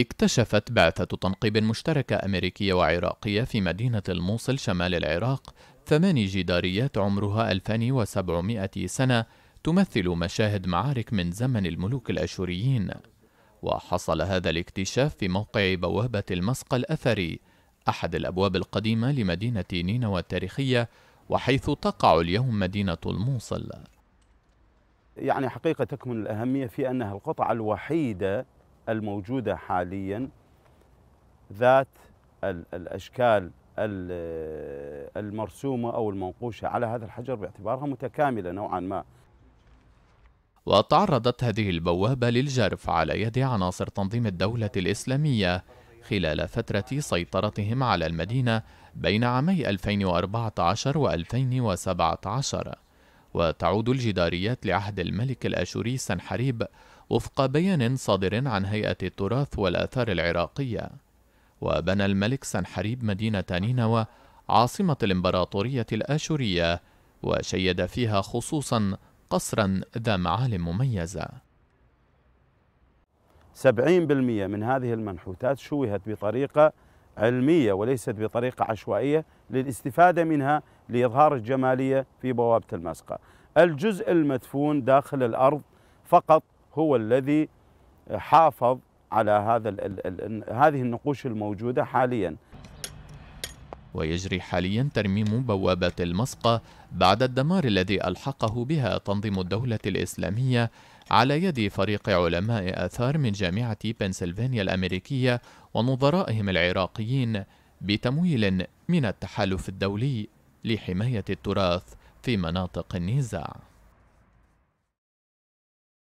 اكتشفت بعثة تنقيب مشتركة أمريكية وعراقية في مدينة الموصل شمال العراق ثماني جداريات عمرها 2700 سنة تمثل مشاهد معارك من زمن الملوك الأشوريين وحصل هذا الاكتشاف في موقع بوابة المسقى الأثري أحد الأبواب القديمة لمدينة نينوى التاريخية وحيث تقع اليوم مدينة الموصل يعني حقيقة تكمن الأهمية في أنها القطعة الوحيدة الموجودة حاليا ذات الأشكال المرسومة أو المنقوشة على هذا الحجر باعتبارها متكاملة نوعا ما وتعرضت هذه البوابة للجرف على يد عناصر تنظيم الدولة الإسلامية خلال فترة سيطرتهم على المدينة بين عامي 2014 و 2017 وتعود الجداريات لعهد الملك الأشوري سنحريب وفق بيان صادر عن هيئة التراث والآثار العراقية وبنى الملك سنحريب مدينة نينوى عاصمة الإمبراطورية الآشورية وشيد فيها خصوصا قصرا ذا معالم مميزة 70% من هذه المنحوتات شوهت بطريقة علمية وليست بطريقة عشوائية للاستفادة منها لإظهار الجمالية في بوابة المسقى الجزء المدفون داخل الأرض فقط هو الذي حافظ على هذا الـ الـ هذه النقوش الموجودة حاليا ويجري حاليا ترميم بوابة المسقى بعد الدمار الذي ألحقه بها تنظيم الدولة الإسلامية على يد فريق علماء آثار من جامعة بنسلفانيا الأمريكية ونظرائهم العراقيين بتمويل من التحالف الدولي لحماية التراث في مناطق النزاع